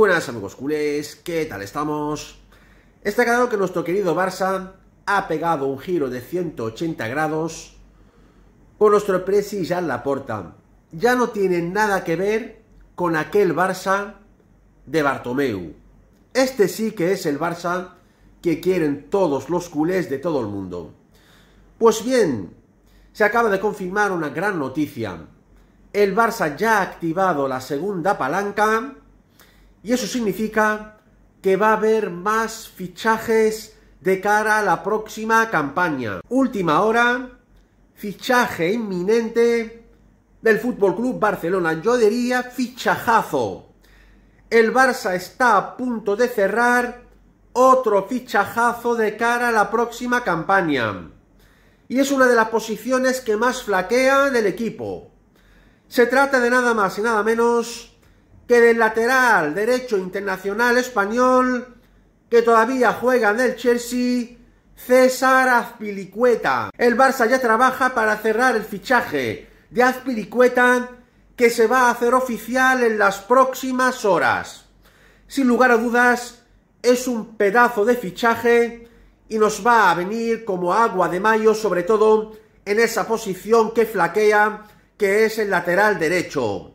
Buenas amigos culés, ¿qué tal estamos? Está claro que nuestro querido Barça ha pegado un giro de 180 grados con nuestro Presi la puerta. Ya no tiene nada que ver con aquel Barça de Bartomeu. Este sí que es el Barça que quieren todos los culés de todo el mundo. Pues bien, se acaba de confirmar una gran noticia. El Barça ya ha activado la segunda palanca y eso significa que va a haber más fichajes de cara a la próxima campaña. Última hora, fichaje inminente del Fútbol Club Barcelona. Yo diría fichajazo. El Barça está a punto de cerrar otro fichajazo de cara a la próxima campaña. Y es una de las posiciones que más flaquea del equipo. Se trata de nada más y nada menos que del lateral derecho internacional español que todavía juega en el Chelsea, César Azpilicueta. El Barça ya trabaja para cerrar el fichaje de Azpilicueta que se va a hacer oficial en las próximas horas. Sin lugar a dudas, es un pedazo de fichaje y nos va a venir como agua de mayo, sobre todo en esa posición que flaquea, que es el lateral derecho.